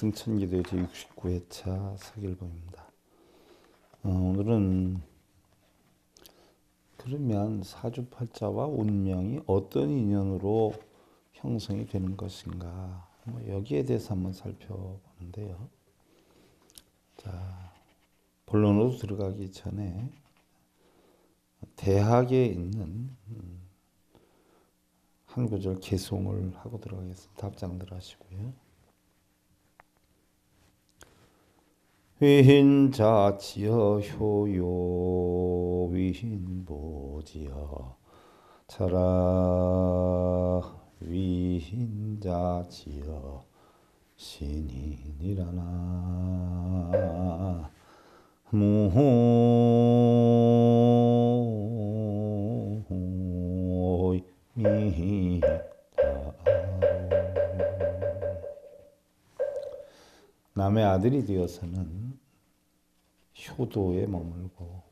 승천기도의 제69회차 서길봉입니다. 어, 오늘은 그러면 사주팔자와 운명이 어떤 인연으로 형성이 되는 것인가 뭐 여기에 대해서 한번 살펴보는데요. 자 본론으로 들어가기 전에 대학에 있는 음, 한 구절 개송을 하고 들어가겠습니다. 답장들 하시고요. 위인자치여 효요 위인보지여 차라 위인자치여 신인이라나 무호이 남의 아들이 되어서는 효도에 머물고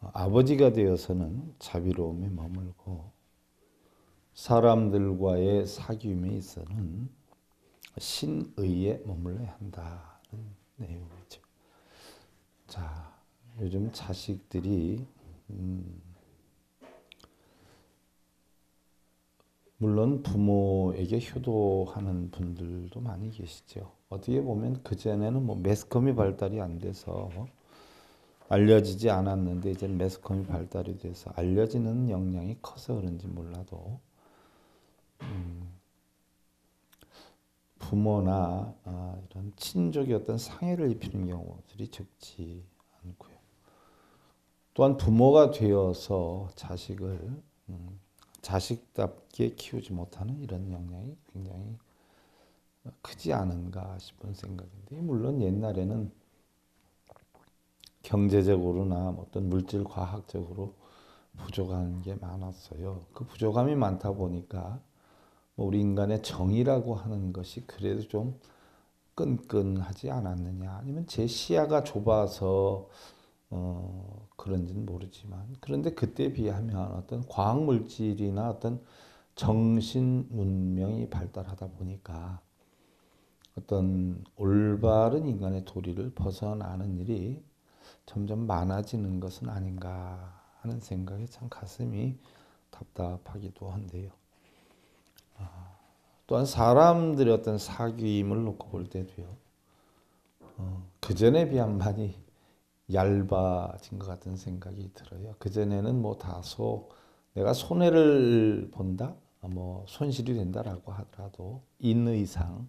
아버지가 되어서는 자비로움에 머물고 사람들과의 사귐에 있어서는 신의에 머물러야 한다는 내용이죠. 자, 요즘 자식들이 음, 물론 부모에게 효도하는 분들도 많이 계시죠. 어떻게 보면 그전에는 뭐 매스컴이 발달이 안 돼서 알려지지 않았는데 이제 매스컴이 발달이 돼서 알려지는 역량이 커서 그런지 몰라도 음, 부모나 아, 이런 친족이 어떤 상해를 입히는 경우들이 적지 않고요. 또한 부모가 되어서 자식을 음, 자식답게 키우지 못하는 이런 영향이 굉장히 크지 않은가 싶은 생각인데 물론 옛날에는 경제적으로나 어떤 물질 과학적으로 부족한 게 많았어요. 그 부족함이 많다 보니까 뭐 우리 인간의 정의라고 하는 것이 그래도 좀 끈끈하지 않았느냐 아니면 제 시야가 좁아서 어 그런지는 모르지만 그런데 그때에 비하면 어떤 과학 물질이나 어떤 정신 문명이 발달하다 보니까 어떤 올바른 인간의 도리를 벗어나는 일이 점점 많아지는 것은 아닌가 하는 생각에 참 가슴이 답답하기도 한데요. 아, 또한 사람들의 어떤 사귐을 놓고 볼 때도요. 어, 그 전에 비하 많이 얇아진 것 같은 생각이 들어요. 그전에는 뭐 다소 내가 손해를 본다, 아, 뭐 손실이 된다라고 하더라도 있는 이상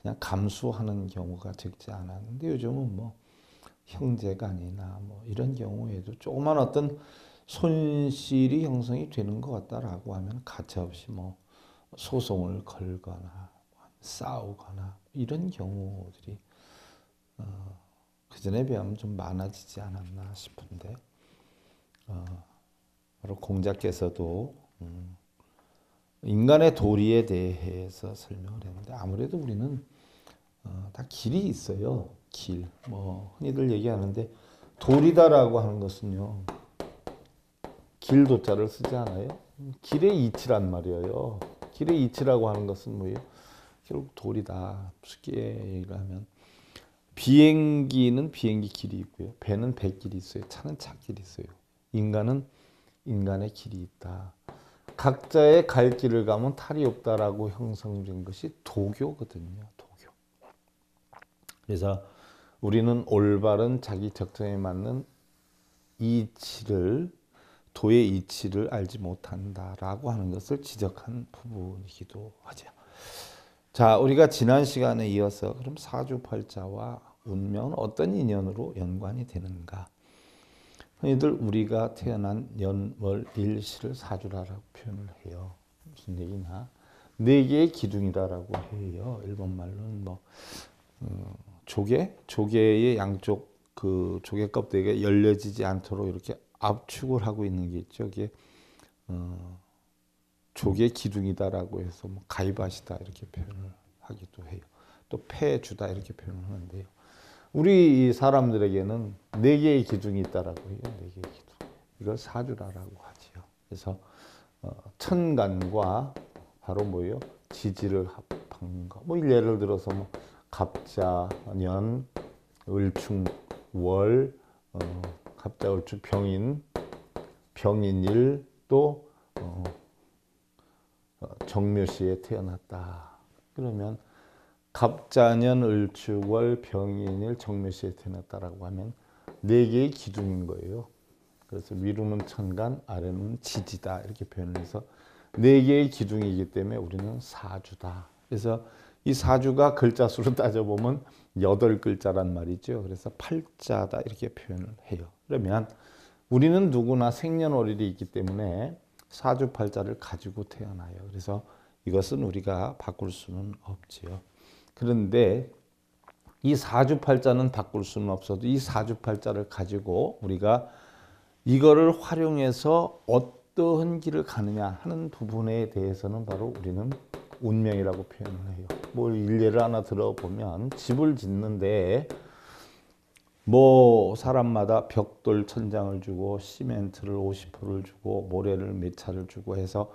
그냥 감수하는 경우가 적지 않았는데 요즘은 뭐 형제간이나 뭐 이런 경우에도 조그만 어떤 손실이 형성이 되는 것 같다라고 하면 가차없이 뭐 소송을 걸거나 싸우거나 이런 경우들이 어 그전에 비하면 좀 많아지지 않았나 싶은데 어, 바로 공자께서도 음, 인간의 도리에 대해서 설명을 했는데 아무래도 우리는 어, 다 길이 있어요. 길. 뭐 흔히들 얘기하는데 도리다라고 하는 것은요. 길 도자를 쓰지 않아요? 길의 이치란 말이에요. 길의 이치라고 하는 것은 뭐예요? 결국 도리다. 쉽게 얘기를 하면 비행기는 비행기 길이 있고요. 배는 배 길이 있어요. 차는 차 길이 있어요. 인간은 인간의 길이 있다. 각자의 갈 길을 가면 탈이 없다라고 형성된 것이 도교거든요. 도교. 그래서 우리는 올바른 자기 적성에 맞는 이치를 도의 이치를 알지 못한다라고 하는 것을 지적한 부분이기도 하죠. 자, 우리가 지난 시간에 이어서 그럼 사주팔자와 운명은 어떤 인연으로 연관이 되는가? 흔히들 우리가 태어난 연월 일시를 사주라라고 표현을 해요. 무슨 얘기냐? 네 개의 기둥이다라고 해요. 일본 말로는 뭐 어, 조개, 조개의 양쪽 그 조개 껍데기가 열려지지 않도록 이렇게 압축을 하고 있는 게 있죠. 이게 어, 조개 기둥이다라고 해서 뭐 가이바시다 이렇게 표현을 하기도 해요. 또 폐주다 이렇게 표현을 하는데요. 우리 사람들에게는 네 개의 기둥이 있다라고 해요. 네 개의 기둥. 이걸 사주라라고 하지요. 그래서 어, 천간과 바로 뭐예요? 지지를 합한 거. 뭐 예를 들어서 뭐 갑자, 년, 을충, 월, 어, 갑자, 을충, 병인, 병인일 또 어, 어, 정묘시에 태어났다. 그러면 갑자년 을추월 병인일 정묘시에 태어났다라고 하면 네 개의 기둥인 거예요. 그래서 위로는 천간, 아래는 지지다 이렇게 표현을 해서 네 개의 기둥이기 때문에 우리는 사주다. 그래서 이 사주가 글자 수로 따져보면 여덟 글자란 말이죠. 그래서 팔자다 이렇게 표현을 해요. 그러면 우리는 누구나 생년월일이 있기 때문에 사주 팔자를 가지고 태어나요. 그래서 이것은 우리가 바꿀 수는 없지요. 그런데 이 사주팔자는 바꿀 수는 없어도 이 사주팔자를 가지고 우리가 이거를 활용해서 어떤 길을 가느냐 하는 부분에 대해서는 바로 우리는 운명이라고 표현을 해요. 뭘 뭐 일례를 하나 들어보면 집을 짓는데 뭐 사람마다 벽돌 천장을 주고 시멘트를 50%를 주고 모래를 몇 차를 주고 해서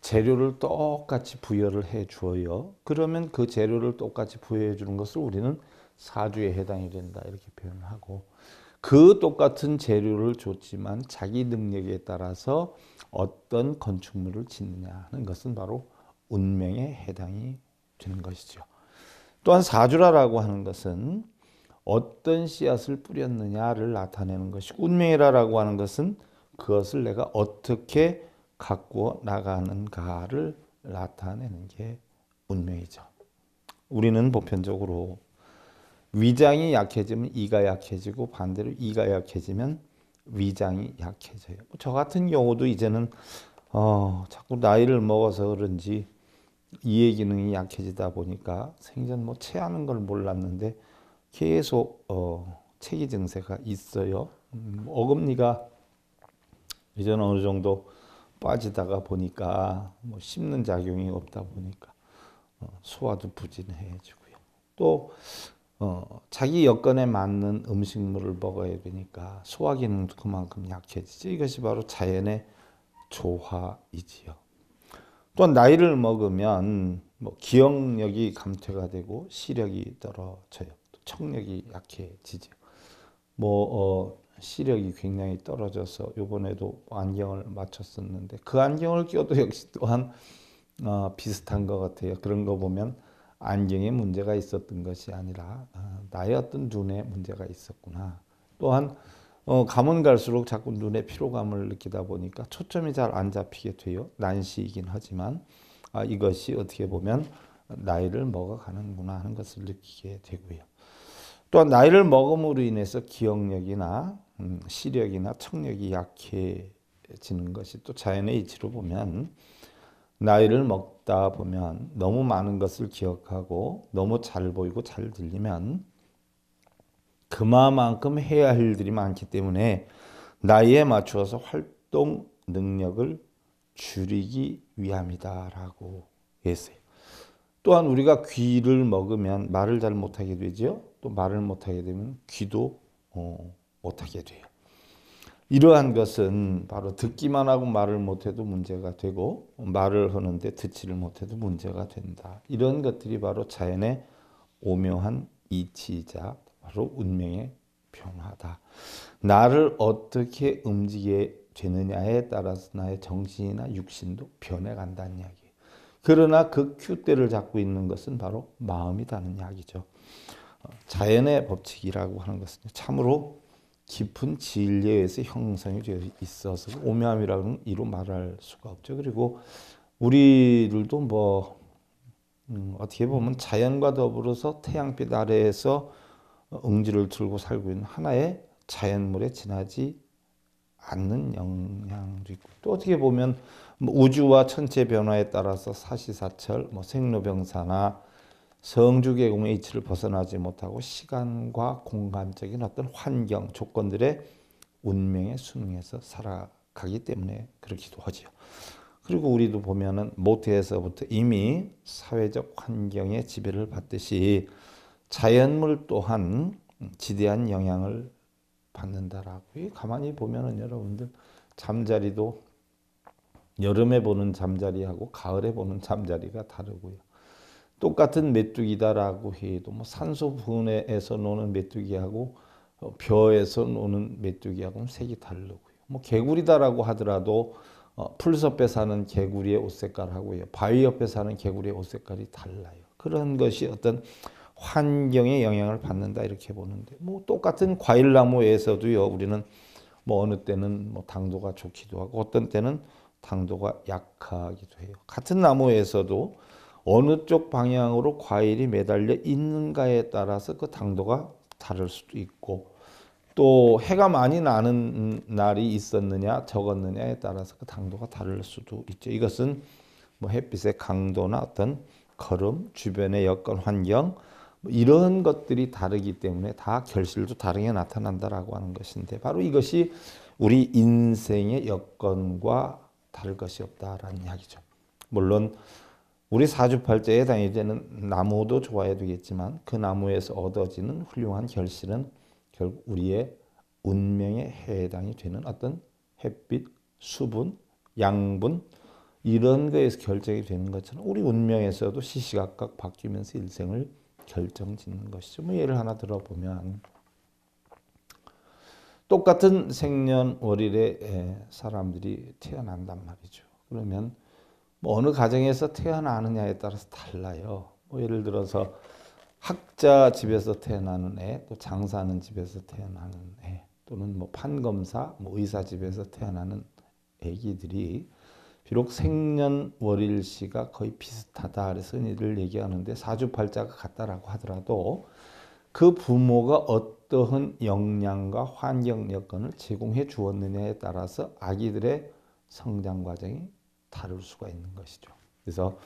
재료를 똑같이 부여를 해 주어요. 그러면 그 재료를 똑같이 부여해 주는 것을 우리는 사주에 해당이 된다 이렇게 표현 하고 그 똑같은 재료를 줬지만 자기 능력에 따라서 어떤 건축물을 짓느냐 하는 것은 바로 운명에 해당이 되는 것이죠. 또한 사주라라고 하는 것은 어떤 씨앗을 뿌렸느냐를 나타내는 것이고 운명이라라고 하는 것은 그것을 내가 어떻게 갖고 나가는가를 나타내는 게 운명이죠. 우리는 보편적으로 위장이 약해지면 이가 약해지고 반대로 이가 약해지면 위장이 약해져요. 저 같은 경우도 이제는 어, 자꾸 나이를 먹어서 그런지 이해 기능이 약해지다 보니까 생전 뭐 체하는 걸 몰랐는데 계속 어, 체기 증세가 있어요. 음, 어금니가 이제는 어느 정도 빠지다가 보니까 뭐 씹는 작용이 없다 보니까 어, 소화도 부진해지고요. 또 어, 자기 여건에 맞는 음식물을 먹어야 되니까 소화 기능도 그만큼 약해지지. 이것이 바로 자연의 조화이지요. 또 나이를 먹으면 뭐 기억력이 감퇴가 되고 시력이 떨어져요. 청력이 약해지죠. 뭐 어, 시력이 굉장히 떨어져서 요번에도 안경을 맞췄었는데 그 안경을 껴도 역시 또한 어, 비슷한 것 같아요. 그런 거 보면 안경에 문제가 있었던 것이 아니라 어, 나의 어떤 눈에 문제가 있었구나. 또한 어, 가면 갈수록 자꾸 눈에 피로감을 느끼다 보니까 초점이 잘 안 잡히게 돼요. 난시이긴 하지만 아, 이것이 어떻게 보면 나이를 먹어가는구나 하는 것을 느끼게 되고요. 또한 나이를 먹음으로 인해서 기억력이나 음, 시력이나 청력이 약해지는 것이 또 자연의 이치로 보면 나이를 먹다 보면 너무 많은 것을 기억하고 너무 잘 보이고 잘 들리면 그만큼 해야 할 일들이 많기 때문에 나이에 맞추어서 활동 능력을 줄이기 위함이다라고 했어요. 또한 우리가 귀를 먹으면 말을 잘 못하게 되지또 말을 못하게 되면 귀도 어, 못하게 돼요. 이러한 것은 바로 듣기만 하고 말을 못해도 문제가 되고 말을 하는데 듣지를 못해도 문제가 된다. 이런 것들이 바로 자연의 오묘한 이치이자 바로 운명의 변화다. 나를 어떻게 움직이게 되느냐에 따라서 나의 정신이나 육신도 변해간다는 이야기. 그러나 그 큐대를 잡고 있는 것은 바로 마음이다는 이야기죠. 어, 자연의 법칙이라고 하는 것은 참으로 깊은 진리에서 형성이 되어 있어서 오묘함이라는 이로 말할 수가 없죠. 그리고 우리들도 뭐 음, 어떻게 보면 자연과 더불어서 태양빛 아래에서 응지를 들고 살고 있는 하나의 자연물에 지나지 않는 영향도 있고 또 어떻게 보면 뭐 우주와 천체 변화에 따라서 사시사철 뭐 생로병사나 성주계 공의치를 벗어나지 못하고 시간과 공간적인 어떤 환경, 조건들의 운명에 순응해서 살아가기 때문에 그렇기도 하지요. 그리고 우리도 보면은 모태에서부터 이미 사회적 환경의 지배를 받듯이 자연물 또한 지대한 영향을 받는다라고 가만히 보면은 여러분들 잠자리도 여름에 보는 잠자리하고 가을에 보는 잠자리가 다르고요. 똑같은 메뚜기다라고 해도 뭐 산소 분해에서 노는 메뚜기하고 어, 벼에서 노는 메뚜기하고는 색이 다르고요. 뭐 개구리다라고 하더라도 어, 풀숲에 사는 개구리의 옷 색깔하고요. 바위 옆에 사는 개구리의 옷 색깔이 달라요. 그런 것이 어떤 환경에 영향을 받는다 이렇게 보는데 뭐 똑같은 과일 나무에서도요. 우리는 뭐 어느 때는 뭐 당도가 좋기도 하고 어떤 때는 당도가 약하기도 해요. 같은 나무에서도 어느 쪽 방향으로 과일이 매달려 있는가에 따라서 그 당도가 다를 수도 있고 또 해가 많이 나는 날이 있었느냐 적었느냐에 따라서 그 당도가 다를 수도 있죠. 이것은 뭐 햇빛의 강도나 어떤 걸음, 주변의 여건 환경 뭐 이런 것들이 다르기 때문에 다 결실도 다르게 나타난다라고 하는 것인데 바로 이것이 우리 인생의 여건과 다를 것이 없다라는 이야기죠. 물론 우리 사주팔자에 당해되는 나무도 좋아야 되겠지만 그 나무에서 얻어지는 훌륭한 결실은 결국 우리의 운명에 해당이 되는 어떤 햇빛, 수분, 양분 이런 것에서 결정이 되는 것처럼 우리 운명에서도 시시각각 바뀌면서 일생을 결정짓는 것이죠. 뭐 예를 하나 들어보면 똑같은 생년월일에 사람들이 태어난단 말이죠. 그러면 뭐 어느 가정에서 태어나느냐에 따라서 달라요. 뭐 예를 들어서 학자 집에서 태어나는 애, 또 장사하는 집에서 태어나는 애, 또는 뭐 판검사, 뭐 의사 집에서 태어나는 애기들이 비록 생년월일시가 거의 비슷하다 그래서 이를 얘기하는데 사주팔자가 같다라고 하더라도 그 부모가 어떠한 영향과 환경 여건을 제공해 주었느냐에 따라서 아기들의 성장 과정이 다룰 수가 있는 것이죠. 그래서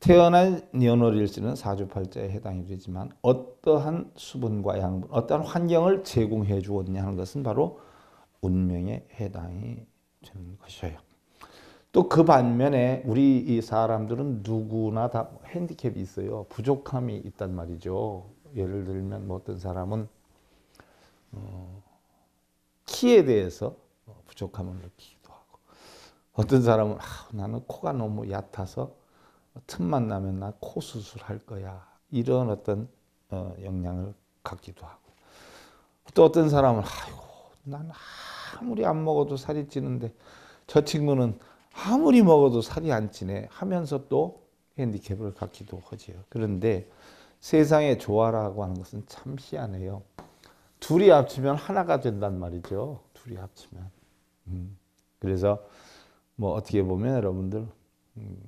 태어난 연월일 씨는 사주팔자에 해당이 되지만 어떠한 수분과 양분, 어떠한 환경을 제공해 주었냐 하는 것은 바로 운명에 해당이 되는 것이에요. 또 그 반면에 우리 이 사람들은 누구나 다 핸디캡이 있어요. 부족함이 있단 말이죠. 예를 들면 뭐 어떤 사람은 어, 키에 대해서 부족함을 느끼고 어떤 사람은 아, 나는 코가 너무 얕아서 틈만 나면 나 코 수술할 거야. 이런 어떤 어, 영향을 갖기도 하고 또 어떤 사람은 아이고 난 아무리 안 먹어도 살이 찌는데 저 친구는 아무리 먹어도 살이 안 찌네 하면서 또 핸디캡을 갖기도 하지요. 그런데 세상의 조화라고 하는 것은 참 희한해요. 둘이 합치면 하나가 된단 말이죠. 둘이 합치면. 음. 그래서 뭐 어떻게 보면 여러분들 음,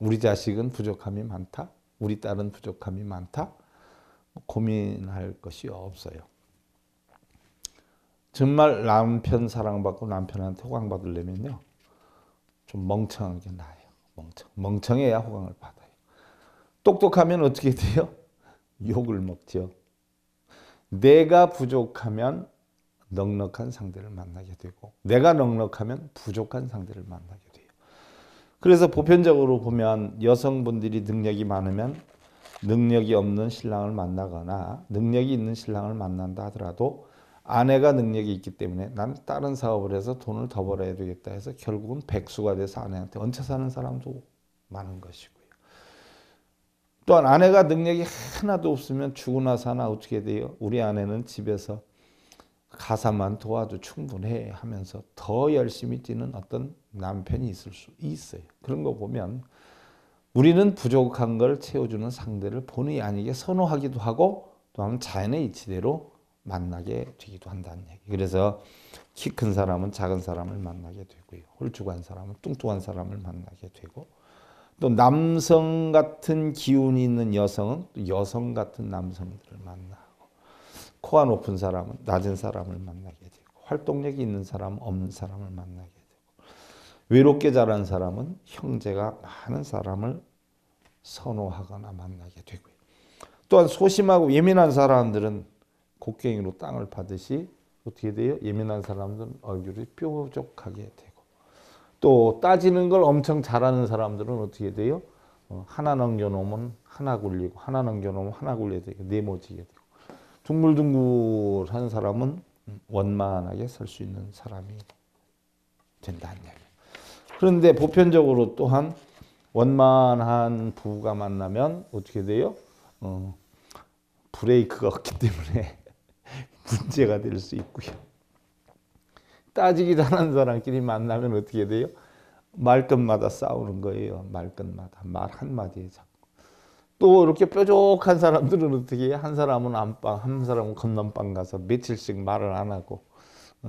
우리 자식은 부족함이 많다. 우리 딸은 부족함이 많다. 뭐 고민할 것이 없어요. 정말 남편 사랑받고 남편한테 호강받으려면요. 좀 멍청한 게 나아요. 멍청. 멍청해야 호강을 받아요. 똑똑하면 어떻게 돼요? 욕을 먹죠. 내가 부족하면 넉넉한 상대를 만나게 되고 내가 넉넉하면 부족한 상대를 만나게 돼요. 그래서 보편적으로 보면 여성분들이 능력이 많으면 능력이 없는 신랑을 만나거나 능력이 있는 신랑을 만난다 하더라도 아내가 능력이 있기 때문에 난 다른 사업을 해서 돈을 더 벌어야 되겠다 해서 결국은 백수가 돼서 아내한테 얹혀 사는 사람도 많은 것이고요. 또한 아내가 능력이 하나도 없으면 죽으나 사나 어떻게 돼요? 우리 아내는 집에서 가사만 도와도 충분해 하면서 더 열심히 뛰는 어떤 남편이 있을 수 있어요. 그런 거 보면 우리는 부족한 걸 채워주는 상대를 본의 아니게 선호하기도 하고 또한 자연의 이치대로 만나게 되기도 한다는 얘기. 그래서 키 큰 사람은 작은 사람을 만나게 되고요. 홀쭉한 사람은 뚱뚱한 사람을 만나게 되고 또 남성 같은 기운이 있는 여성은 또 여성 같은 남성들을 만나. 코가 높은 사람은 낮은 사람을 만나게 되고 활동력이 있는 사람은 없는 사람을 만나게 되고 외롭게 자란 사람은 형제가 많은 사람을 선호하거나 만나게 되고 또한 소심하고 예민한 사람들은 곡괭이로 땅을 파듯이 어떻게 돼요? 예민한 사람들은 얼굴이 뾰족하게 되고 또 따지는 걸 엄청 잘하는 사람들은 어떻게 돼요? 어, 하나 넘겨놓으면 하나 굴리고 하나 넘겨놓으면 하나 굴려야 되고 네모지게 돼 둥글둥글한 사람은 원만하게 설수 있는 사람이 된다는 얘기 그런데 보편적으로 또한 원만한 부부가 만나면 어떻게 돼요? 어, 브레이크가 없기 때문에 문제가 될 수 있고요. 따지기도 하 사람끼리 만나면 어떻게 돼요? 말끝마다 싸우는 거예요. 말끝마다 말 한마디에 자또 이렇게 뾰족한 사람들은 어떻게 한 사람은 안방, 한 사람은 건넌방 가서 며칠씩 말을 안 하고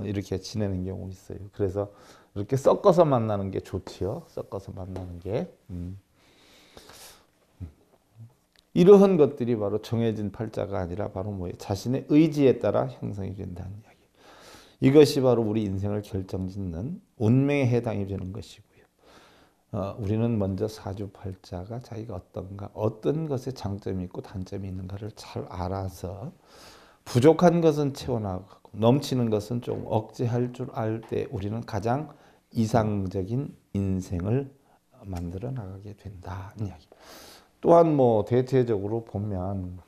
이렇게 지내는 경우 있어요. 그래서 이렇게 섞어서 만나는 게 좋지요. 섞어서 만나는 게. 음. 음. 이러한 것들이 바로 정해진 팔자가 아니라 바로 뭐예 자신의 의지에 따라 형성이 된다는 이야기. 이것이 바로 우리 인생을 결정짓는 운명에 해당이 되는 것이고 어, 우리는 먼저 사주팔자가 자기가 어떤가, 어떤 것에 장점이 있고 단점이 있는가를 잘 알아서 부족한 것은 채워나가고 넘치는 것은 좀 억제할 줄 알 때 우리는 가장 이상적인 인생을 만들어 나가게 된다 이야기. 또한 뭐 대체적으로 보면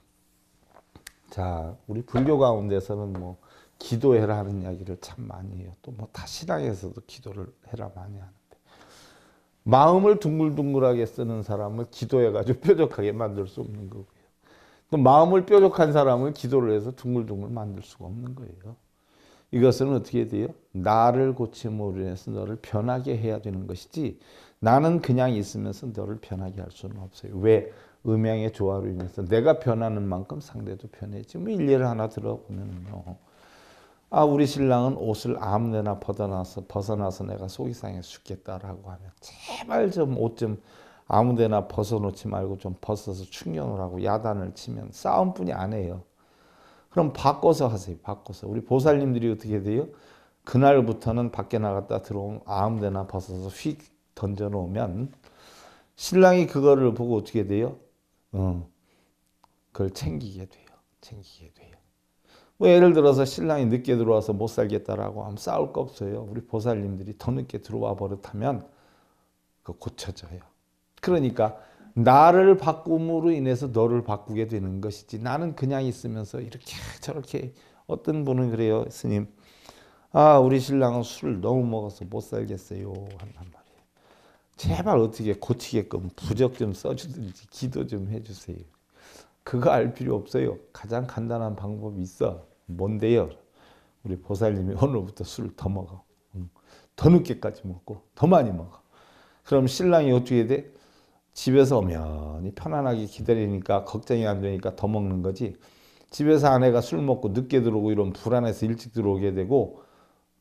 자 우리 불교 가운데서는 뭐 기도해라 하는 이야기를 참 많이 해요. 또 뭐타 신앙에서도 기도를 해라 많이 하는. 마음을 둥글둥글하게 쓰는 사람을 기도해가지고 뾰족하게 만들 수 없는 거고요. 또 마음을 뾰족한 사람을 기도를 해서 둥글둥글 만들 수가 없는 거예요. 이것은 어떻게 돼요? 나를 고침으로 인해서 너를 변하게 해야 되는 것이지 나는 그냥 있으면서 너를 변하게 할 수는 없어요. 왜? 음양의 조화로 인해서 내가 변하는 만큼 상대도 변해지. 뭐 일례를 하나 들어보면요. 아, 우리 신랑은 옷을 아무데나 벗어나서, 벗어나서 내가 속이 상해 죽겠다라고 하면 제발 좀 옷 좀 아무데나 벗어놓지 말고 좀 벗어서 충격을 하고 야단을 치면 싸움뿐이 아니에요 그럼 바꿔서 하세요. 바꿔서. 우리 보살님들이 어떻게 돼요? 그날부터는 밖에 나갔다 들어오면 아무데나 벗어서 휙 던져놓으면 신랑이 그거를 보고 어떻게 돼요? 음, 그걸 챙기게 돼요. 챙기게 돼요. 뭐 예를 들어서 신랑이 늦게 들어와서 못 살겠다라고 하면 싸울 거 없어요. 우리 보살님들이 더 늦게 들어와 버릇하면 그 고쳐져요. 그러니까 나를 바꿈으로 인해서 너를 바꾸게 되는 것이지 나는 그냥 있으면서 이렇게 저렇게 어떤 분은 그래요 스님 아 우리 신랑은 술을 너무 먹어서 못 살겠어요 한단 말이에요 제발 어떻게 고치게끔 부적 좀 써주든지 기도 좀 해주세요 그거 알 필요 없어요 가장 간단한 방법이 있어 뭔데요? 우리 보살님이 오늘부터 술을 더 먹어. 더 늦게까지 먹고 더 많이 먹어. 그럼 신랑이 어떻게 돼? 집에서 오면 편안하게 기다리니까 걱정이 안 되니까 더 먹는 거지. 집에서 아내가 술 먹고 늦게 들어오고 이런 불안해서 일찍 들어오게 되고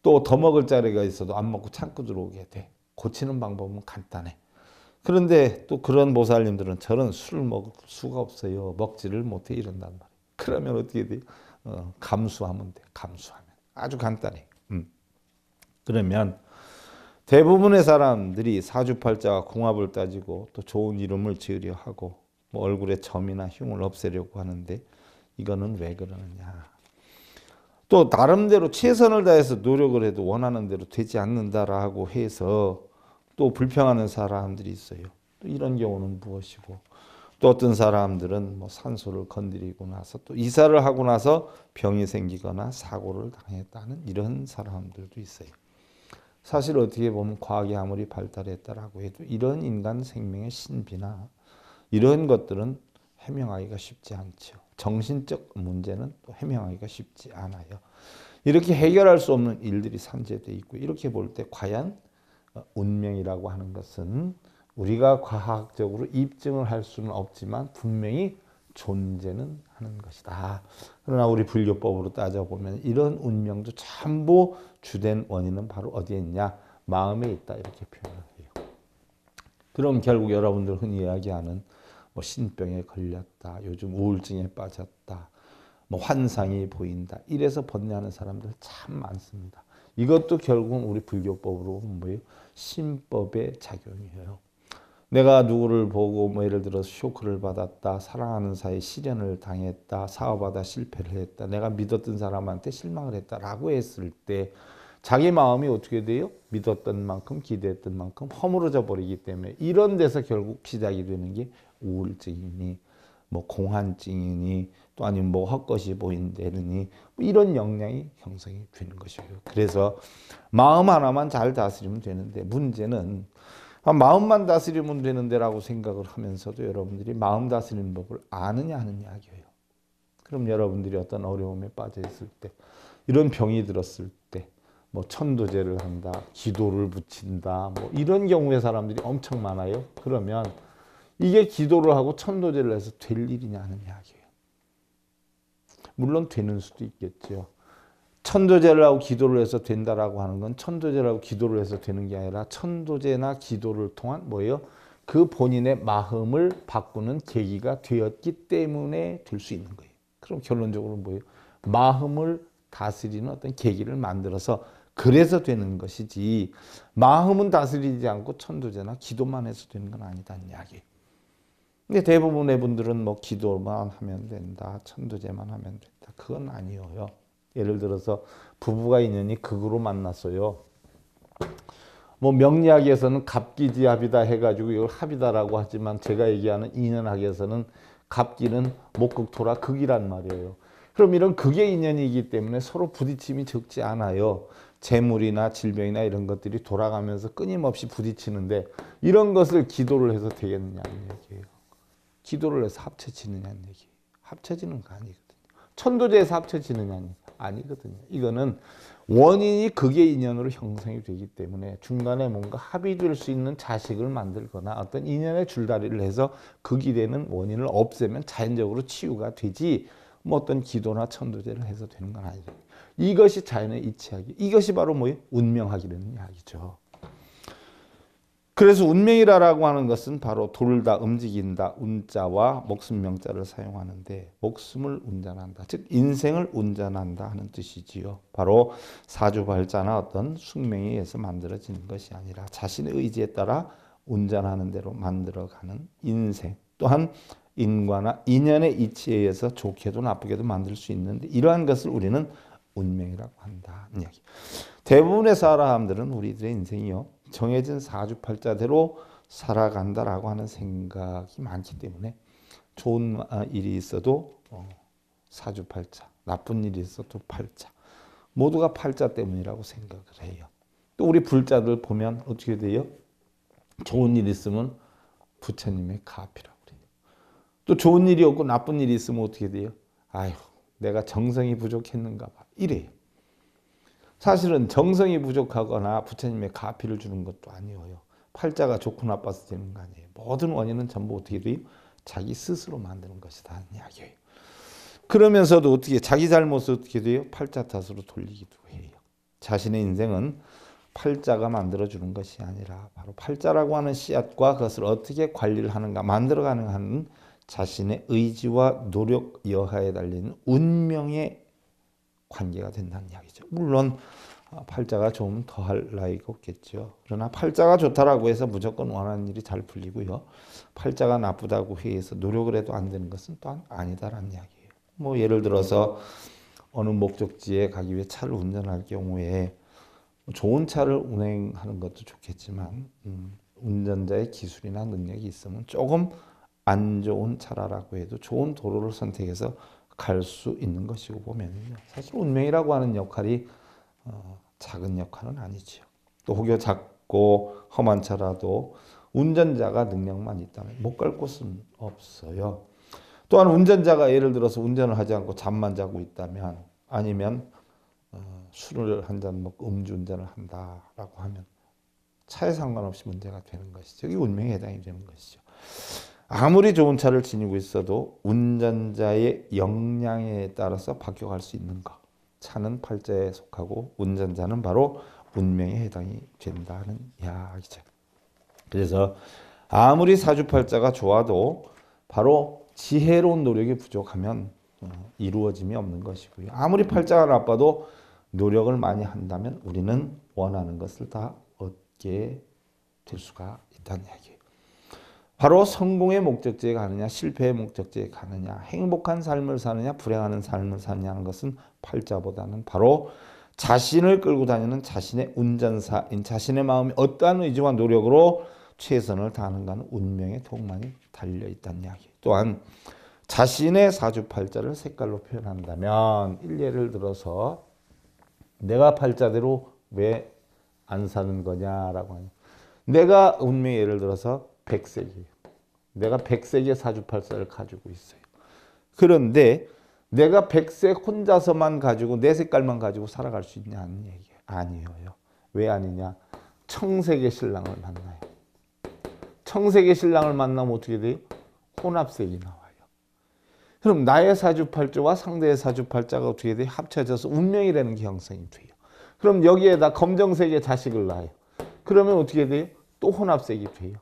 또 더 먹을 자리가 있어도 안 먹고 참고 들어오게 돼. 고치는 방법은 간단해. 그런데 또 그런 보살님들은 저는 술 먹을 수가 없어요. 먹지를 못해 이런단 말이에 그러면 어떻게 돼요? 어, 감수하면 돼. 감수하면. 아주 간단해. 음. 그러면 대부분의 사람들이 사주팔자와 궁합을 따지고 또 좋은 이름을 지으려 하고 뭐 얼굴에 점이나 흉을 없애려고 하는데 이거는 왜 그러느냐. 또 나름대로 최선을 다해서 노력을 해도 원하는 대로 되지 않는다라고 해서 또 불평하는 사람들이 있어요. 또 이런 경우는 무엇이고 또 어떤 사람들은 뭐 산소를 건드리고 나서 또 이사를 하고 나서 병이 생기거나 사고를 당했다는 이런 사람들도 있어요. 사실 어떻게 보면 과학이 아무리 발달했다라고 해도 이런 인간 생명의 신비나 이런 것들은 해명하기가 쉽지 않죠. 정신적 문제는 또 해명하기가 쉽지 않아요. 이렇게 해결할 수 없는 일들이 산재되 있고 이렇게 볼 때 과연 운명이라고 하는 것은 우리가 과학적으로 입증을 할 수는 없지만 분명히 존재는 하는 것이다. 그러나 우리 분류법으로 따져보면 이런 운명도 전부 주된 원인은 바로 어디에 있냐? 마음에 있다 이렇게 표현 해요. 그럼 결국 여러분들 흔히 이야기하는 뭐 신병에 걸렸다, 요즘 우울증에 빠졌다, 뭐 환상이 보인다 이래서 번뇌하는 사람들 참 많습니다. 이것도 결국은 우리 불교법으로 뭐예요? 신법의 작용이에요. 내가 누구를 보고 뭐 예를 들어서 쇼크를 받았다, 사랑하는 사이 시련을 당했다, 사업하다 실패를 했다, 내가 믿었던 사람한테 실망을 했다라고 했을 때 자기 마음이 어떻게 돼요? 믿었던 만큼 기대했던 만큼 허물어져 버리기 때문에 이런 데서 결국 시작이 되는 게 우울증이니 뭐 공황증이니 또 아니면 뭐 헛것이 보인다느니 뭐 이런 영향이 형성이 되는 것이에요. 그래서 마음 하나만 잘 다스리면 되는데 문제는 아, 마음만 다스리면 되는데라고 생각을 하면서도 여러분들이 마음 다스리는 법을 아느냐 하는 이야기예요. 그럼 여러분들이 어떤 어려움에 빠져 있을 때, 이런 병이 들었을 때, 뭐 천도제를 한다, 기도를 붙인다, 뭐 이런 경우에 사람들이 엄청 많아요. 그러면 이게 기도를 하고 천도제를 해서 될 일이냐 하는 이야기예요. 물론 되는 수도 있겠죠. 천도제라고 기도를 해서 된다라고 하는 건천도제라고 기도를 해서 되는 게 아니라 천도제나 기도를 통한 뭐예요? 그 본인의 마음을 바꾸는 계기가 되었기 때문에 될 수 있는 거예요. 그럼 결론적으로 뭐예요? 마음을 다스리는 어떤 계기를 만들어서 그래서 되는 것이지 마음은 다스리지 않고 천도제나 기도만 해서 되는 건 아니다는 이야기 근데 대부분의 분들은 뭐 기도만 하면 된다. 천도제만 하면 된다. 그건 아니에요. 예를 들어서 부부가 인연이 극으로 만났어요. 뭐 명리학에서는 갑기지합이다 해가지고 이걸 합이다라고 하지만 제가 얘기하는 인연학에서는 갑기는 목극토라 극이란 말이에요. 그럼 이런 극의 인연이기 때문에 서로 부딪힘이 적지 않아요. 재물이나 질병이나 이런 것들이 돌아가면서 끊임없이 부딪히는데 이런 것을 기도를 해서 되겠느냐는 얘기예요. 기도를 해서 합쳐지느냐는 얘기 합쳐지는 거 아니거든요. 천도제에서 합쳐지느냐는 아니거든요. 이거는 원인이 그게 인연으로 형성이 되기 때문에 중간에 뭔가 합의될 수 있는 자식을 만들거나 어떤 인연의 줄다리를 해서 그 길에는 원인을 없애면 자연적으로 치유가 되지 뭐 어떤 기도나 천도제를 해서 되는 건 아니죠. 이것이 자연의 이치학이 이것이 바로 뭐 운명학이라는 이야기죠. 그래서 운명이라고 하는 것은 바로 돌다 움직인다 운자와 목숨 명자를 사용하는데 목숨을 운전한다 즉 인생을 운전한다 하는 뜻이지요 바로 사주발자나 어떤 숙명에 의해서 만들어지는 것이 아니라 자신의 의지에 따라 운전하는 대로 만들어가는 인생 또한 인과나 인연의 이치에 의해서 좋게도 나쁘게도 만들 수 있는데 이러한 것을 우리는 운명이라고 한다. 대부분의 사람들은 우리들의 인생이요. 정해진 사주팔자대로 살아간다라고 하는 생각이 많기 때문에 좋은 아, 일이 있어도 어, 사주팔자, 나쁜 일이 있어도 팔자. 모두가 팔자 때문이라고 생각을 해요. 또 우리 불자들 보면 어떻게 돼요? 좋은 일 있으면 부처님의 가피라고 그래요. 또 좋은 일이 없고 나쁜 일이 있으면 어떻게 돼요? 아휴, 내가 정성이 부족했는가 봐. 이래요. 사실은 정성이 부족하거나 부처님의 가피를 주는 것도 아니에요. 팔자가 좋고 나빠서 되는 거 아니에요. 모든 원인은 전부 어떻게 돼요? 자기 스스로 만드는 것이다 이야기예요. 그러면서도 어떻게 자기 잘못을 어떻게 돼요? 팔자 탓으로 돌리기도 해요. 자신의 인생은 팔자가 만들어주는 것이 아니라 바로 팔자라고 하는 씨앗과 그것을 어떻게 관리를 하는가 만들어가는 자신의 의지와 노력 여하에 달린 운명의 관계가 된다는 이야기죠. 물론 아, 팔자가 좀 더할 나이가 없겠죠. 그러나 팔자가 좋다라고 해서 무조건 원하는 일이 잘 풀리고요. 팔자가 나쁘다고 해서 노력을 해도 안 되는 것은 또한 아니다라는 이야기예요. 뭐 예를 들어서 어느 목적지에 가기 위해 차를 운전할 경우에 뭐 좋은 차를 운행하는 것도 좋겠지만 음, 운전자의 기술이나 능력이 있으면 조금 안 좋은 차라라고 해도 좋은 도로를 선택해서 갈수 있는 것이고 보면 사실 운명이라고 하는 역할이 어, 작은 역할은 아니지요. 또 혹여 작고 험한 차라도 운전자가 능력만 있다면 못 갈 곳은 없어요. 또한 운전자가 예를 들어서 운전을 하지 않고 잠만 자고 있다면 아니면 어, 술을 한잔 먹고 음주운전을 한다라고 하면 차에 상관없이 문제가 되는 것이죠. 이 운명에 해당이 되는 것이죠. 아무리 좋은 차를 지니고 있어도 운전자의 역량에 따라서 바뀌어갈 수 있는가. 차는 팔자에 속하고 운전자는 바로 운명에 해당이 된다는 이야기죠. 그래서 아무리 사주팔자가 좋아도 바로 지혜로운 노력이 부족하면 어, 이루어짐이 없는 것이고요. 아무리 팔자가 나빠도 노력을 많이 한다면 우리는 원하는 것을 다 얻게 될 수가 있다는 이야기예요. 바로 성공의 목적지에 가느냐 실패의 목적지에 가느냐 행복한 삶을 사느냐 불행한 삶을 사느냐 하는 것은 팔자보다는 바로 자신을 끌고 다니는 자신의 운전사인 자신의 마음이 어떠한 의지와 노력으로 최선을 다하는가는 운명의 동만이 달려있다는 이야기 또한 자신의 사주팔자를 색깔로 표현한다면 일례를 들어서 내가 팔자대로 왜 안 사는 거냐라고 하는 내가 운명 예를 들어서 100세기예요. 내가 100세기의 사주팔사를 가지고 있어요. 그런데 내가 100세 혼자서만 가지고 내 색깔만 가지고 살아갈 수 있냐는 얘기 아니에요. 왜 아니냐? 청색의 신랑을 만나요. 청색의 신랑을 만나면 어떻게 돼요? 혼합색이 나와요. 그럼 나의 사주팔자와 상대의 사주팔자가 어떻게 돼요? 합쳐져서 운명이라는 게 형성이 돼요. 그럼 여기에다 검정색의 자식을 낳아요. 그러면 어떻게 돼요? 또 혼합색이 돼요.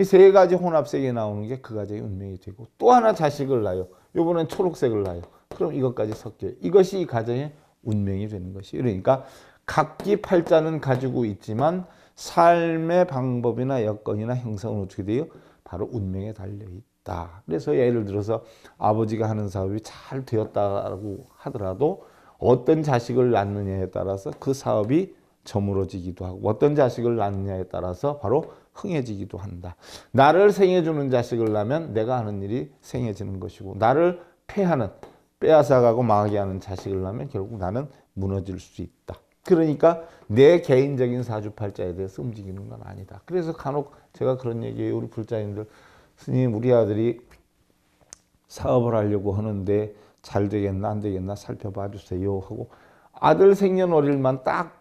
이세 가지 혼합색이 나오는 게 그 가정의 운명이 되고 또 하나 자식을 낳아요. 요번엔 초록색을 낳아요. 그럼 이것까지 섞여요. 이것이 이 가정의 운명이 되는 것이. 그러니까 각기 팔자는 가지고 있지만 삶의 방법이나 여건이나 형성은 어떻게 돼요? 바로 운명에 달려있다. 그래서 예를 들어서 아버지가 하는 사업이 잘 되었다고 하더라도 어떤 자식을 낳느냐에 따라서 그 사업이 저물어지기도 하고 어떤 자식을 낳느냐에 따라서 바로 흥해지기도 한다. 나를 생해주는 자식을 낳으면 내가 하는 일이 생해지는 것이고 나를 패하는 빼앗아가고 망하게 하는 자식을 낳으면 결국 나는 무너질 수 있다. 그러니까 내 개인적인 사주팔자에 대해서 움직이는 건 아니다. 그래서 간혹 제가 그런 얘기예요. 우리 불자님들 스님 우리 아들이 사업을 하려고 하는데 잘 되겠나 안 되겠나 살펴봐 주세요 하고 아들 생년월일만 딱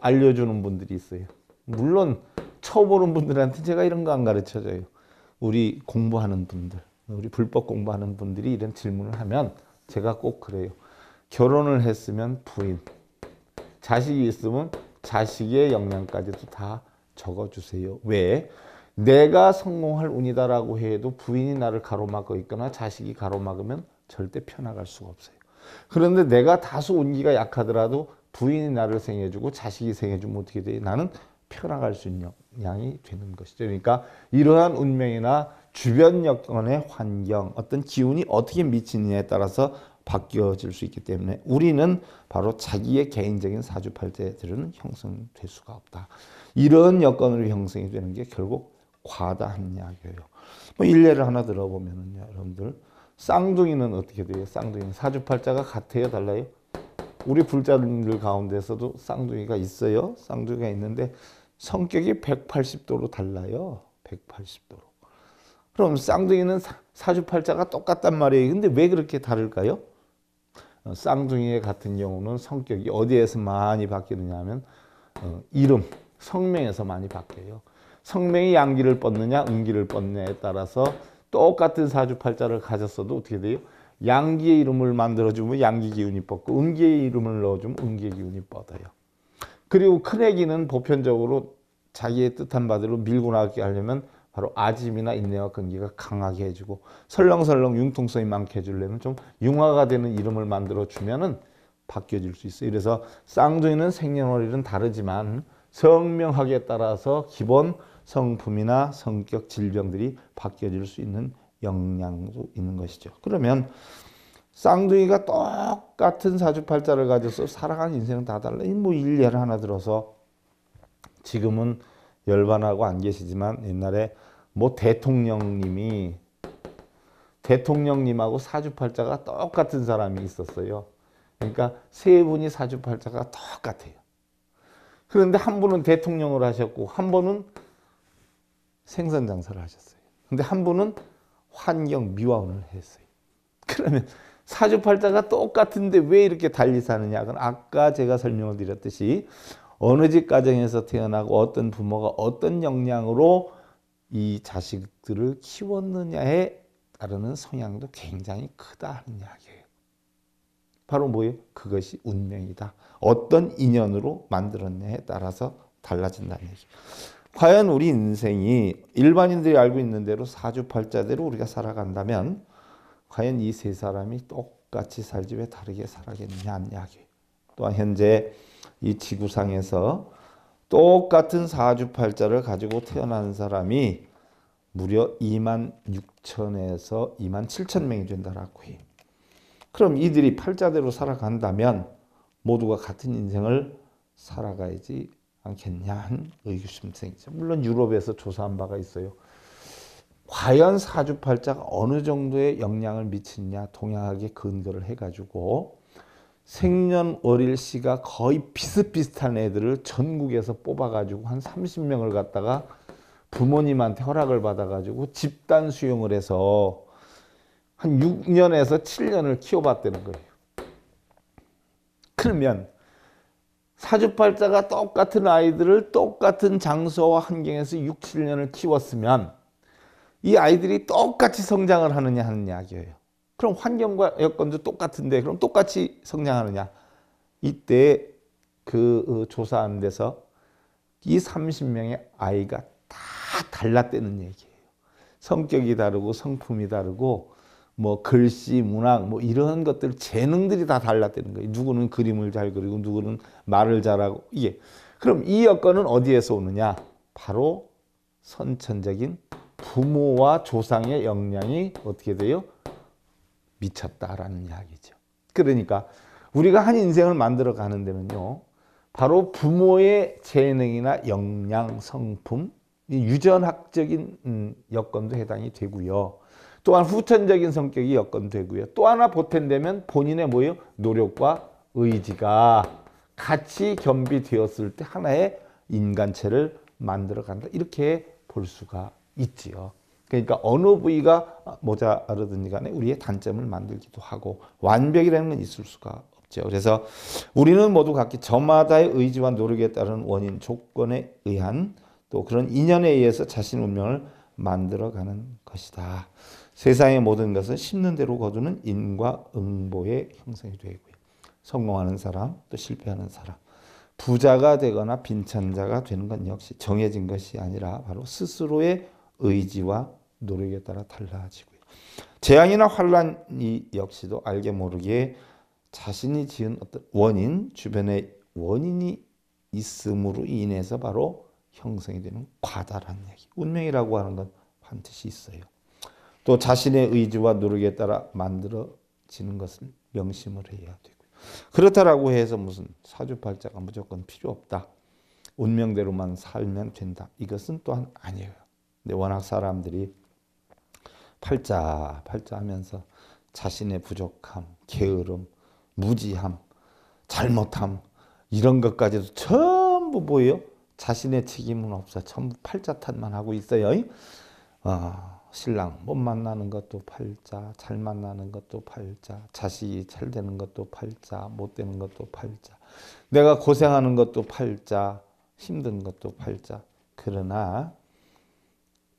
알려주는 분들이 있어요. 물론 처음 오는 분들한테 제가 이런 거 안 가르쳐줘요. 우리 공부하는 분들, 우리 불법 공부하는 분들이 이런 질문을 하면 제가 꼭 그래요. 결혼을 했으면 부인, 자식이 있으면 자식의 역량까지도 다 적어주세요. 왜? 내가 성공할 운이다라고 해도 부인이 나를 가로막고 있거나 자식이 가로막으면 절대 펴나갈 수가 없어요. 그런데 내가 다소 운기가 약하더라도 부인이 나를 생해주고 자식이 생해주면 어떻게 돼? 나는 펴나갈 수 있냐? 양이 되는 것이죠. 그러니까 이러한 운명이나 주변 여건의 환경, 어떤 기운이 어떻게 미치느냐에 따라서 바뀌어질 수 있기 때문에 우리는 바로 자기의 개인적인 사주팔자들은 형성될 수가 없다. 이런 여건으로 형성이 되는 게 결국 과다한 약이에요. 뭐 일례를 하나 들어보면은요, 여러분들 쌍둥이는 어떻게 돼요? 쌍둥이는 사주팔자가 같아요, 달라요? 우리 불자들 가운데서도 쌍둥이가 있어요. 쌍둥이가 있는데 성격이 180도로 달라요. 180도로. 그럼 쌍둥이는 사주팔자가 똑같단 말이에요. 근데 왜 그렇게 다를까요? 어, 쌍둥이의 같은 경우는 성격이 어디에서 많이 바뀌느냐 하면 어, 이름, 성명에서 많이 바뀌어요. 성명이 양기를 뻗느냐 음기를 뻗느냐에 따라서 똑같은 사주팔자를 가졌어도 어떻게 돼요? 양기의 이름을 만들어주면 양기 기운이 뻗고 음기의 이름을 넣어주면 음기의 기운이 뻗어요. 그리고 큰애기는 보편적으로 자기의 뜻한 바대로 밀고 나가게 하려면 바로 아짐이나 인내와 끈기가 강하게 해주고 설렁설렁 융통성이 많게 해주려면 좀 융화가 되는 이름을 만들어주면 은 바뀌어질 수 있어요. 그래서 쌍둥이는 생년월일은 다르지만 성명학에 따라서 기본 성품이나 성격 질병들이 바뀌어질 수 있는 영향도 있는 것이죠. 그러면 쌍둥이가 똑같은 사주팔자를 가져서 살아가 인생은 다 달라. 뭐 일례를 하나 들어서 지금은 열반하고 안 계시지만 옛날에 뭐 대통령님이 대통령님하고 사주팔자가 똑같은 사람이 있었어요. 그러니까 세 분이 사주팔자가 똑같아요. 그런데 한 분은 대통령을 하셨고 한 분은 생선 장사를 하셨어요. 근데 한 분은 환경 미화원을 했어요. 그러면 사주팔자가 똑같은데 왜 이렇게 달리 사느냐? 그건 아까 제가 설명을 드렸듯이 어느 집 가정에서 태어나고 어떤 부모가 어떤 역량으로 이 자식들을 키웠느냐에 따르는 성향도 굉장히 크다 는 이야기예요. 바로 뭐예요? 그것이 운명이다. 어떤 인연으로 만들었냐에 따라서 달라진다는 얘기. 과연 우리 인생이 일반인들이 알고 있는 대로 사주팔자대로 우리가 살아간다면 과연 이 세 사람이 똑같이 살지 왜 다르게 살아겠느냐 하는 이야기. 또한 현재 이 지구상에서 똑같은 사주팔자를 가지고 태어난 사람이 무려 2만 6천에서 2만 7천 명이 된다라고 해 그럼 이들이 팔자대로 살아간다면 모두가 같은 인생을 살아가야지 않겠냐 한 의구심생이죠. 물론 유럽에서 조사한 바가 있어요. 과연 사주팔자가 어느 정도의 영향을 미치냐 동양학에 근거를 해가지고 생년월일씨가 거의 비슷비슷한 애들을 전국에서 뽑아가지고 한 30명을 갖다가 부모님한테 허락을 받아가지고 집단 수용을 해서 한 6년에서 7년을 키워봤다는 거예요. 그러면 사주팔자가 똑같은 아이들을 똑같은 장소와 환경에서 6, 7년을 키웠으면 이 아이들이 똑같이 성장을 하느냐 하는 이야기예요. 그럼 환경과 여건도 똑같은데 그럼 똑같이 성장하느냐. 이때 그 어, 조사한 데서 이 30명의 아이가 다 달랐다는 얘기예요. 성격이 다르고 성품이 다르고 뭐 글씨, 문학 뭐 이런 것들 재능들이 다 달랐다는 거예요. 누구는 그림을 잘 그리고 누구는 말을 잘하고 이게 그럼 이 여건은 어디에서 오느냐? 바로 선천적인 부모와 조상의 영향이 어떻게 돼요? 미쳤다라는 이야기죠. 그러니까 우리가 한 인생을 만들어 가는 데는요. 바로 부모의 재능이나 영양, 성품, 유전학적인 음, 여건도 해당이 되고요. 또한 후천적인 성격이 여건되고요. 또 하나 보탠되면 본인의 뭐예요? 노력과 의지가 같이 겸비되었을 때 하나의 인간체를 만들어간다. 이렇게 볼 수가 있지요. 그러니까 어느 부위가 모자라든지 간에 우리의 단점을 만들기도 하고 완벽이라는 건 있을 수가 없죠. 그래서 우리는 모두 각기 저마다의 의지와 노력에 따른 원인, 조건에 의한 또 그런 인연에 의해서 자신 운명을 만들어가는 것이다. 세상의 모든 것은 심는 대로 거두는 인과응보의 형성이 되고 성공하는 사람 또 실패하는 사람 부자가 되거나 빈천자가 되는 건 역시 정해진 것이 아니라 바로 스스로의 의지와 노력에 따라 달라지고요. 재앙이나 환란이 역시도 알게 모르게 자신이 지은 어떤 원인, 주변에 원인이 있음으로 인해서 바로 형성이 되는 과다란 얘기. 운명이라고 하는 건 반드시 있어요. 또 자신의 의지와 노력에 따라 만들어지는 것을 명심을 해야 되고 그렇다라고 해서 무슨 사주팔자가 무조건 필요 없다. 운명대로만 살면 된다. 이것은 또한 아니에요. 근데 워낙 사람들이 팔자 팔자 하면서 자신의 부족함, 게으름, 무지함, 잘못함 이런 것까지도 전부 보여 요 자신의 책임은 없어. 전부 팔자 탓만 하고 있어요. 어, 신랑 못 만나는 것도 팔자, 잘 만나는 것도 팔자, 자식이 잘 되는 것도 팔자, 못 되는 것도 팔자, 내가 고생하는 것도 팔자, 힘든 것도 팔자. 그러나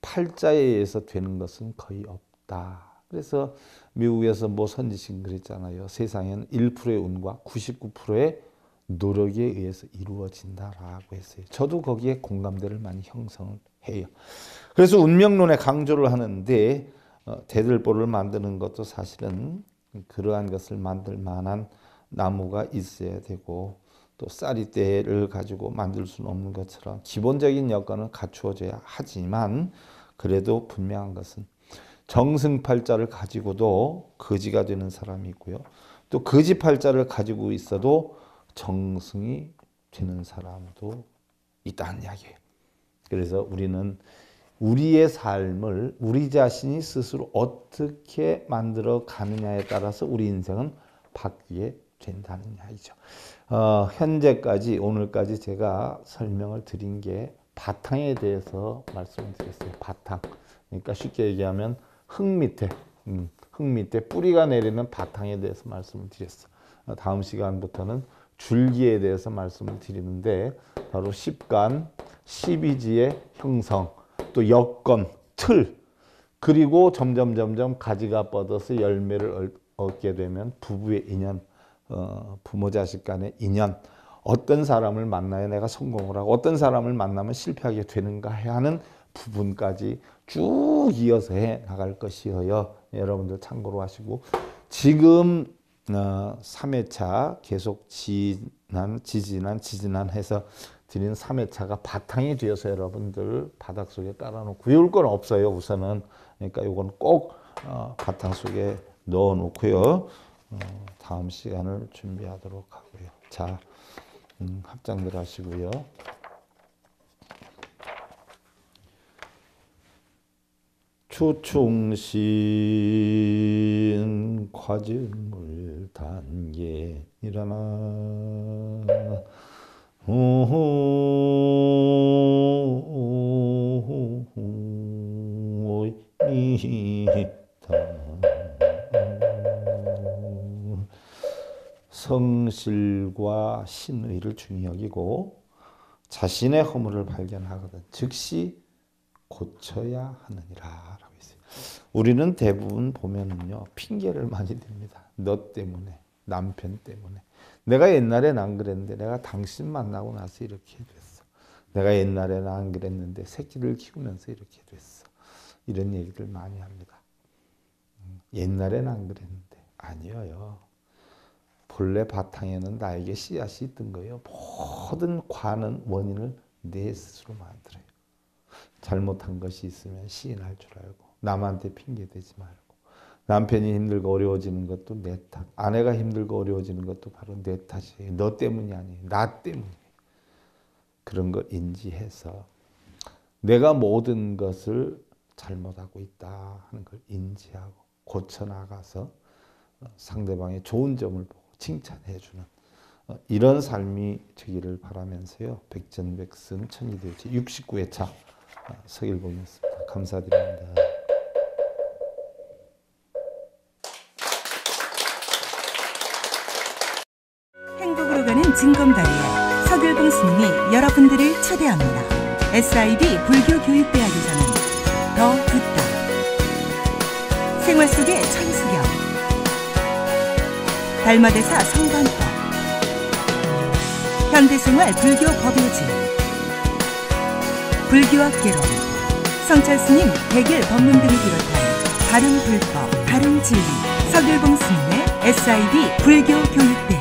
팔자에 의해서 되는 것은 거의 없다. 그래서 미국에서 뭐 선지신 그랬잖아요. 세상에는 1%의 운과 99%의 노력에 의해서 이루어진다라고 했어요. 저도 거기에 공감대를 많이 형성을 해요. 그래서 운명론에 강조를 하는데 어, 대들보를 만드는 것도 사실은 그러한 것을 만들 만한 나무가 있어야 되고 또 쌀이대를 가지고 만들 수는 없는 것처럼 기본적인 여건은 갖추어져야 하지만 그래도 분명한 것은 정승팔자를 가지고도 거지가 되는 사람이 있고요. 또 거지팔자를 가지고 있어도 정승이 되는 사람도 있다는 이야기예요. 그래서 우리는 우리의 삶을 우리 자신이 스스로 어떻게 만들어 가느냐에 따라서 우리 인생은 바뀌게 된다는 이야기죠. 어, 현재까지 오늘까지 제가 설명을 드린 게 바탕에 대해서 말씀을 드렸어요. 바탕. 그러니까 쉽게 얘기하면 흙 밑에, 음, 흙 밑에 뿌리가 내리는 바탕에 대해서 말씀을 드렸어. 다음 시간부터는 줄기에 대해서 말씀을 드리는데 바로 1간 12지의 형성, 또 여건, 틀, 그리고 점점 점점 가지가 뻗어서 열매를 얻게 되면 부부의 인연, 어, 부모 자식 간의 인연, 어떤 사람을 만나야 내가 성공을 하고 어떤 사람을 만나면 실패하게 되는가 하는 부분까지 쭉 이어서 해 나갈 것이어요. 네, 여러분들 참고로 하시고 지금 어, 3회차 계속 지난 지지난 지지난 해서 드린 3회차가 바탕이 되어서 여러분들 바닥 속에 깔아놓고 외울 건 없어요 우선은 그러니까 이건 꼭 어, 바탕 속에 넣어놓고요 어, 다음 시간을 준비하도록 하고요 자 음, 확장들 하시고요. 추충신 과즙물 단계 일어나 오호 성실과 신의를 중히 여기고 자신의 허물을 발견하거든 즉시 고쳐야 하느니라 라고 있어요. 우리는 대부분 보면은요 핑계를 많이 댑니다. 너 때문에 남편 때문에 내가 옛날엔 안 그랬는데 내가 당신 만나고 나서 이렇게 됐어. 내가 옛날에는 그랬는데 새끼를 키우면서 이렇게 됐어. 이런 얘기들 많이 합니다. 음, 옛날에는 그랬는데 아니에요. 본래 바탕에는 나에게 씨앗이 있던 거예요. 모든 관은 원인을 내 스스로 만들어요. 잘못한 것이 있으면 시인할 줄 알고 남한테 핑계대지 말고 남편이 힘들고 어려워지는 것도 내 탓, 아내가 힘들고 어려워지는 것도 바로 내 탓이에요. 너 때문이 아니에요. 나 때문이에요. 그런 거 인지해서 내가 모든 것을 잘못하고 있다 하는 걸 인지하고 고쳐 나가서 상대방의 좋은 점을 보고 칭찬해주는 어, 이런 삶이 되기를 바라면서요. 백전백승 천이대제 69회차 어, 서일봉이었습니다. 감사드립니다. SIB 불교교육대학에서는 더 듣다 생활 속의 천수경 달마대사 성간법 현대생활 불교 법요지 불교학개론 성찰스님 백일 법문 등을 비롯한 바른 불법, 바른 진리 서길봉 스님의 SIB 불교 교육대